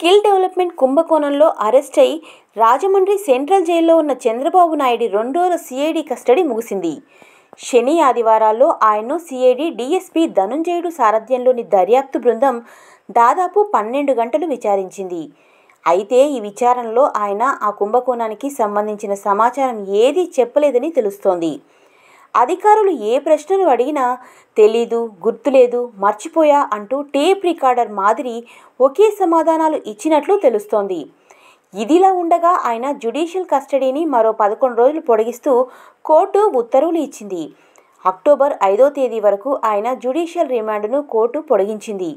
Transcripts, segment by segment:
skill development కుంభకోణంలో arrest అయి Rajahmundry central జైల్లో ఉన్న చంద్రబాబు నాయుడు రెండో సిఐడి కస్టడీ ముగిసింది శని ఆదివారాల్లో ఆయన్ను సిఐడి డిఎస్పి ధనుంజయుడు సారథ్యంలోని దర్యాప్తు బృందం దాదాపు పన్నెండు గంటలు విచారించింది అయితే ఈ విచారణలో ఆయన ఆ కుంభకోణానికి సంబంధించిన సమాచారం ఏదీ చెప్పలేదని తెలుస్తోంది అధికారులు ఏ ప్రశ్నలు అడిగినా తెలీదు గుర్తులేదు మర్చిపోయా అంటూ టేప్ రికార్డర్ మాదిరి ఒకే సమాధానాలు ఇచ్చినట్లు తెలుస్తోంది ఇదిలా ఉండగా ఆయన జ్యుడిషియల్ కస్టడీని మరో పదకొండు రోజులు పొడిగిస్తూ కోర్టు ఉత్తర్వులు ఇచ్చింది అక్టోబర్ ఐదో తేదీ వరకు ఆయన జ్యుడిషియల్ రిమాండ్ను కోర్టు పొడిగించింది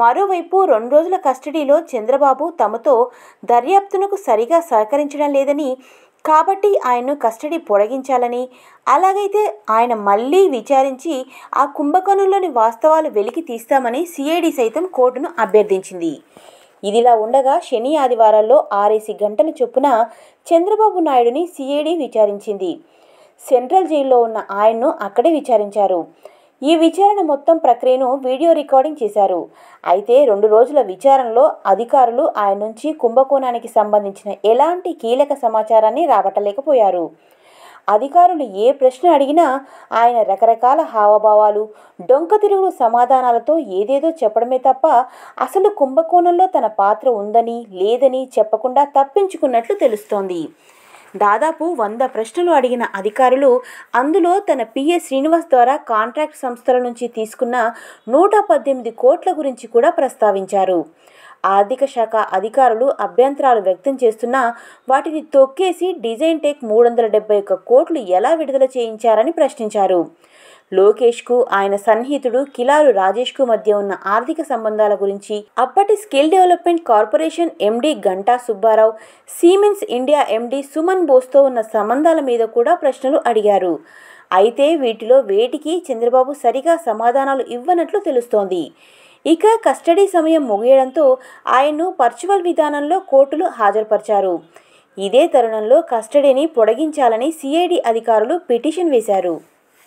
మరోవైపు రెండు రోజుల కస్టడీలో చంద్రబాబు తమతో దర్యాప్తునకు సరిగా సహకరించడం లేదని కాబట్టి ఆయన్ను కస్టడీ పొడిగించాలని అలాగైతే ఆయన మళ్ళీ విచారించి ఆ కుంభకోణంలోని వాస్తవాలు వెలికి తీస్తామని సిఐడి సైతం కోర్టును అభ్యర్థించింది ఇదిలా ఉండగా శని ఆదివారాల్లో ఆరేసి గంటల చొప్పున చంద్రబాబు నాయుడుని సిఐడి విచారించింది సెంట్రల్ జైల్లో ఉన్న ఆయన్ను అక్కడే విచారించారు ఈ విచారణ మొత్తం ప్రక్రియను వీడియో రికార్డింగ్ చేశారు అయితే రెండు రోజుల విచారణలో అధికారులు ఆయన నుంచి కుంభకోణానికి సంబంధించిన ఎలాంటి కీలక సమాచారాన్ని రాబట్టలేకపోయారు అధికారులు ఏ ప్రశ్న అడిగినా ఆయన రకరకాల హావభావాలు డొంక తిరుగుడు సమాధానాలతో ఏదేదో చెప్పడమే తప్ప అసలు కుంభకోణంలో తన పాత్ర ఉందని లేదని చెప్పకుండా తప్పించుకున్నట్లు తెలుస్తోంది దాదాపు వంద ప్రశ్నలు అడిగిన అధికారులు అందులో తన పిఎస్ శ్రీనివాస్ ద్వారా కాంట్రాక్ట్ సంస్థల నుంచి తీసుకున్న నూట పద్దెనిమిది కోట్ల గురించి కూడా ప్రస్తావించారు ఆర్థిక శాఖ అధికారులు అభ్యంతరాలు వ్యక్తం చేస్తున్నా వాటిని తొక్కేసి డిజైన్ టెక్ మూడు వందల డెబ్బై ఒక్క కోట్లు ఎలా విడుదల చేయించారని ప్రశ్నించారు లోకేష్కు ఆయన సన్నిహితుడు కిలారు రాజేష్కు మధ్య ఉన్న ఆర్థిక సంబంధాల గురించి అప్పటి skill development corporation MD Ganta Subbarao Siemens India MD Suman బోస్తో ఉన్న సంబంధాల మీద కూడా ప్రశ్నలు అడిగారు అయితే వీటిలో వేటికి చంద్రబాబు సరిగా సమాధానాలు ఇవ్వనట్లు తెలుస్తోంది ఇక కస్టడీ సమయం ముగియడంతో ఆయన్ను పర్చువల్ విధానంలో కోర్టులు హాజరుపరిచారు ఇదే తరుణంలో కస్టడీని పొడిగించాలని సిఐడి అధికారులు పిటిషన్ వేశారు